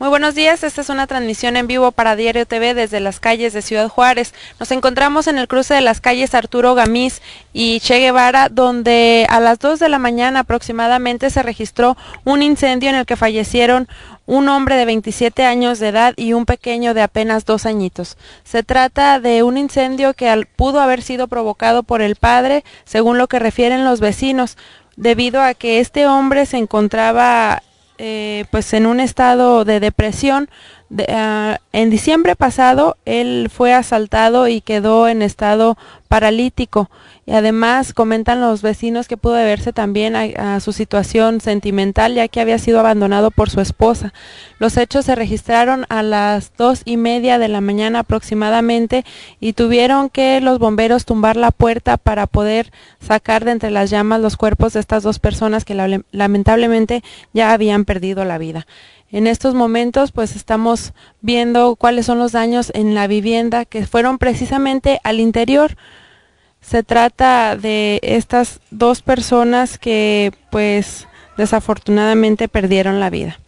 Muy buenos días, esta es una transmisión en vivo para Diario TV desde las calles de Ciudad Juárez. Nos encontramos en el cruce de las calles Arturo Gamiz y Che Guevara, donde a las 2 de la mañana aproximadamente se registró un incendio en el que fallecieron un hombre de 27 años de edad y un pequeño de apenas dos añitos. Se trata de un incendio que pudo haber sido provocado por el padre, según lo que refieren los vecinos debido a que este hombre se encontraba eh, pues en un estado de depresión. Ah, en diciembre pasado él fue asaltado y quedó en estado paralítico. Y además comentan los vecinos que pudo deberse también a, su situación sentimental, ya que había sido abandonado por su esposa. Los hechos se registraron a las dos y media de la mañana aproximadamente y tuvieron que los bomberos tumbar la puerta para poder sacar de entre las llamas los cuerpos de estas dos personas que lamentablemente ya habían perdido la vida. En estos momentos pues estamos viendo cuáles son los daños en la vivienda que fueron precisamente al interior. Se trata de estas dos personas que pues desafortunadamente perdieron la vida.